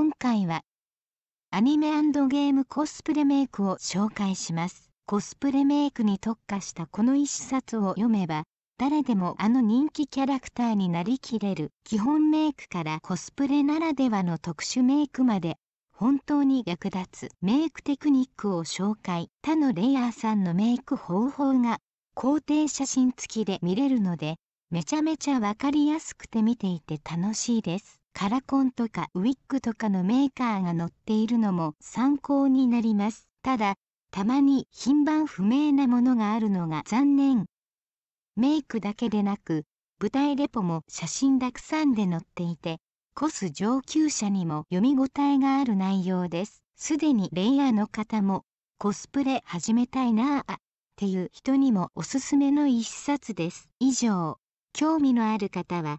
今回はアニメゲームコスプレメイクを紹介しますコスプレメイクに特化したこの1冊を読めば誰でもあの人気キャラクターになりきれる基本メイクからコスプレならではの特殊メイクまで本当に役立つメイクテクニックを紹介他のレイヤーさんのメイク方法が肯定写真付きで見れるのでめちゃめちゃわかりやすくて見ていて楽しいですカラコンとかウィッグとかのメーカーが載っているのも参考になります。ただ、たまに品番不明なものがあるのが残念。メイクだけでなく、舞台レポも写真たくさんで載っていて、コス上級者にも読み応えがある内容です。すでにレイヤーの方も、コスプレ始めたいなあ、っていう人にもおすすめの一冊です。以上、興味のある方は、